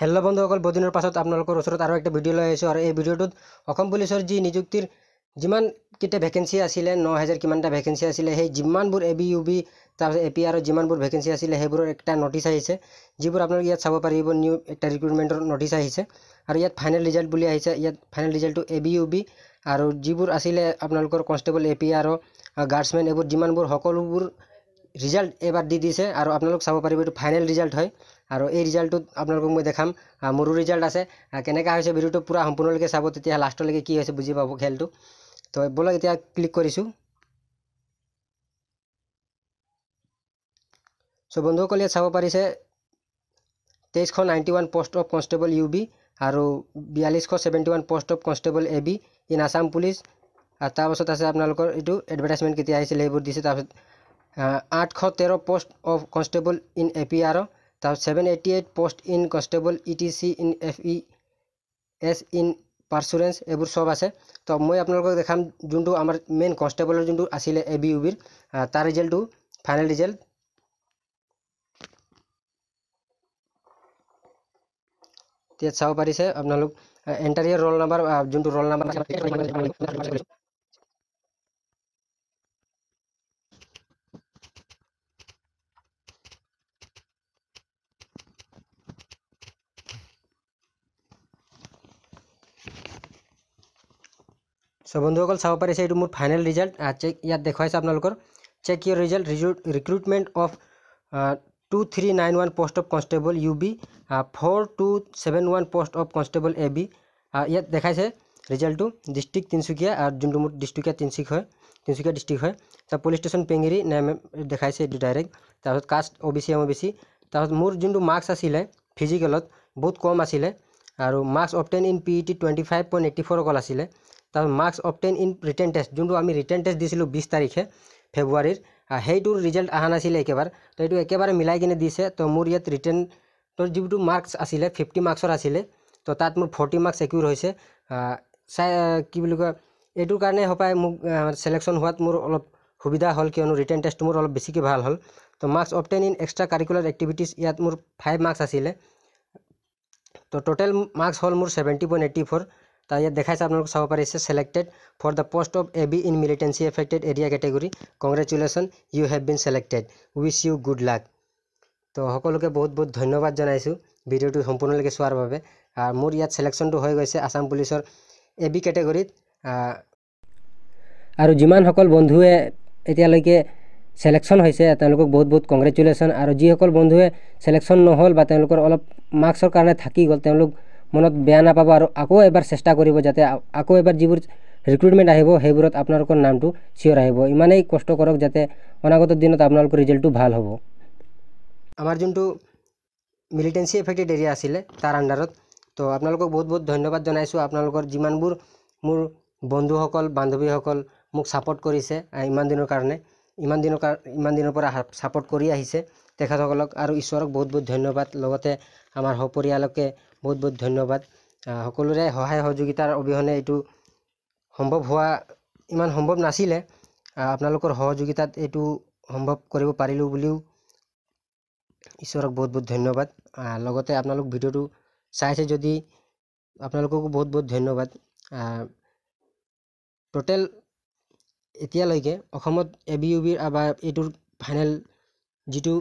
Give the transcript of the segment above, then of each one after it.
hello' বন্ধুসকল বহুদিনৰ পাছত আপোনালোকৰ ওচৰত আৰু এটা ভিডিঅ' লৈ আহিছোঁ আৰু এই ভিডিঅ'টোত অসম পুলিচৰ যি নিযুক্তিৰ যিমানকেইটা ভেকেঞ্চি আছিলে ন হেজাৰ কিমানটা ভেকেঞ্চি আছিলে সেই যিমানবোৰ এ বি ইউ বি তাৰপিছত এ পি আৰৰ যিমানবোৰ ভেকেঞ্চি আছিলে সেইবোৰৰ এটা নটিচ আহিছে যিবোৰ আপোনালোকে ইয়াত চাব পাৰিব নিউ এটা ৰিক্ৰুইটমেণ্টৰ নটিচ আহিছে আৰু ইয়াত ফাইনেল ৰিজাল্ট বুলি আহিছে ইয়াত ফাইনেল ৰিজাল্টটো এ বি ইউ বি আৰু যিবোৰ আছিলে আপোনালোকৰ constable A P R guardsmen এইবোৰ যিমানবোৰ সকলোবোৰ ৰিজাল্ট এবাৰ দি দিছে আৰু আপোনালোক চাব পাৰিব এইটো ফাইনেল ৰিজাল্ট হয় আৰু এই ৰিজাল্টটোত আপোনালোকক মই দেখাম মোৰো ৰিজাল্ট আছে কেনেকৈ হৈছে ভিডিঅ'টো পূৰা সম্পূৰ্ণলৈকে চাব তেতিয়া লাষ্টলৈকে কি হৈছে বুজি পাব খেলটো তো বোলক এতিয়া ক্লিক কৰিছোঁ চ' বন্ধুসকল ইয়াত চাব পাৰিছে তেইছশ ninety one post of constable U B আৰু বিয়াল্লিছশ seventy one post of constable A B in Assam police আৰু তাৰপাছত আছে আপোনালোকৰ এইটো এডভাৰটাইজমেণ্ট কেতিয়া আহিছিল সেইবোৰ দিছে তাৰপাছত আঠশ তেৰ post of constable in A P R তাৰপিছত seven eighty eight post in constable E T C in F E S in pursuance এইবোৰ চব আছে তো মই আপোনালোকক দেখাম যোনটো আমাৰ মেইন কনষ্টেবলৰ যোনটো আছিলে এ বি ইউ বিৰ তাৰ ৰিজাল্টটো ফাইনেল ৰিজাল্ট এতিয়া চাব পাৰিছে আপোনালোক এণ্টাৰিয়ৰ ৰোল নাম্বাৰ যোনটো ৰোল নাম্বাৰ সো বন্ধু চাব পাৰি এই মোৰ ফাইনেল ৰিজাল্ট চেক ইয়াত দেখাইছে আপোনালোকৰ check your result recruitment of two three nine one post of constable U B four two seven one post of constable A B ইয়াত দেখাইছে রিজাল্ট ডিষ্ট্ৰিক্ট তিনিচুকীয়া যোন মোৰ ডিষ্ট্ৰিক্টীয়া তিনিচুকীয়া হয় তিনিচুকীয়া ডিষ্ট্ৰিক্ট হয় পুলিচ ষ্টেচন পেঙিৰি নেম দেখাইছে এইটো ডাইৰেক্ট তাৰপিছত caste O' B C M O' B C তাৰপিছত মোৰ যোনটো মাৰ্কছ আছিলে ফিজিকেলত বহুত কম আছিলে আৰু marks obtain in P E T twenty five point eighty four অকল আছিলে তাৰপিছত marks obtain in written test যোনটো আমি ৰিটাৰ্ণ টেষ্ট দিছিলোঁ বিছ তাৰিখে ফেব্ৰুৱাৰীৰ সেইটোৰ ৰিজাল্ট অহা নাছিলে একেবাৰে তো এইটো একেবাৰে মিলাই কিনে দিছে তো মোৰ ইয়াত ৰিটাৰ্ণ তো যিটো মাৰ্কছ আছিলে ফিফটি মাৰ্কছৰ আছিলে তো তাত মোৰ ফৰ্টি মাৰ্কছ একিউৰ হৈছে চাই কি বুলি কয় এইটোৰ কাৰণে সপাই মোক ছিলেকশ্যন হোৱাত মোৰ অলপ সুবিধা হ'ল কিয়নো ৰিটাৰ্ণ টেষ্ট মোৰ অলপ বেছিকৈ ভাল হ'ল তো marks obtain in extra curricular activities ইয়াত মোৰ ফাইভ মাৰ্কছ আছিলে তো টোটেল মাৰ্কছ হ'ল মোৰ ছেভেণ্টি পইণ্ট এইটি ফ'ৰ তাৰ ইয়াত দেখাইছে আপোনালোকে চাব পাৰিছে selected for the post of A B in militancy affected area category congratulation you have been selected wish you good luck তো সকলোকে বহুত বহুত ধন্যবাদ জনাইছোঁ ভিডিঅ'টো সম্পূৰ্ণলৈকে চোৱাৰ বাবে আৰু মোৰ ইয়াত চিলেকশ্যনটো হৈ গৈছে আছাম পুলিচৰ এ বি কেটেগৰীত আৰু যিমানসকল বন্ধুৱে এতিয়ালৈকে চিলেকশ্যন হৈছে তেওঁলোকক বহুত বহুত কংগ্ৰেচুলেশ্যন আৰু যিসকল বন্ধুৱে চিলেকশ্যন নহ'ল বা তেওঁলোকৰ অলপ মাৰ্কছৰ কাৰণে থাকি গ'ল তেওঁলোক মনত বেয়া নাপাব আৰু আকৌ এবাৰ চেষ্টা কৰিব যাতে আকৌ এবাৰ যিবোৰ ৰিক্ৰুইটমেণ্ট আহিব সেইবোৰত আপোনালোকৰ নামটো চিয়'ৰ আহিব ইমানেই কষ্ট কৰক যাতে অনাগত দিনত আপোনালোকৰ ৰিজাল্টটো ভাল হ'ব আমাৰ যোনটো মিলিটেঞ্চি এফেক্টেড এৰিয়া আছিলে তাৰ আণ্ডাৰত তো আপোনালোকক বহুত বহুত ধন্যবাদ জনাইছোঁ আপোনালোকৰ যিমানবোৰ মোৰ বন্ধুসকল বান্ধৱীসকল মোক ছাপৰ্ট কৰিছে ইমান দিনৰ কাৰণে ইমান দিনৰ কাৰণ ইমান দিনৰ পৰা ছাপৰ্ট কৰি আহিছে তেখেতসকলক আৰু ঈশ্বৰক বহুত বহুত ধন্যবাদ লগতে আমাৰ সপৰিয়ালকে বহুত বহুত ধন্যবাদ সকলোৰে সহায় সহযোগিতাৰ অবিহনে এইটো সম্ভৱ হোৱা ইমান সম্ভৱ নাছিলে আপোনালোকৰ সহযোগিতাত এইটো সম্ভৱ কৰিব পাৰিলোঁ বুলিও ঈশ্বৰক বহুত বহুত ধন্যবাদ লগতে আপোনালোক ভিডিঅ'টো চাইছে যদি আপোনালোককো বহুত বহুত ধন্যবাদ টোটেল এতিয়ালৈকে অসমত এ বি ইউ বিৰ বা এইটোৰ ফাইনেল যিটো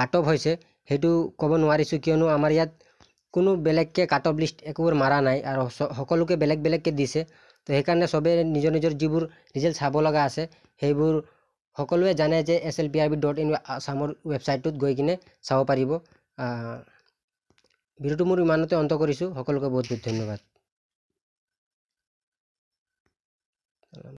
কাট অফ হৈছে সেইটো ক'ব নোৱাৰিছোঁ কিয়নো আমাৰ ইয়াত কোনো বেলেগকৈ কাট অফ লিষ্ট একোবোৰ মাৰা নাই আৰু সকলোকে বেলেগ বেলেগকৈ দিছে তো সেইকাৰণে চবেই নিজৰ নিজৰ যিবোৰ ৰিজাল্ট চাব লগা আছে সেইবোৰ সকলোৱে জানে যে S L P R B dot in আছামৰ ৱেবছাইটটোত গৈ কিনে চাব পাৰিব ভিডিঅ'টো মোৰ ইমানতে অন্ত কৰিছোঁ সকলোকে বহুত বহুত ধন্যবাদ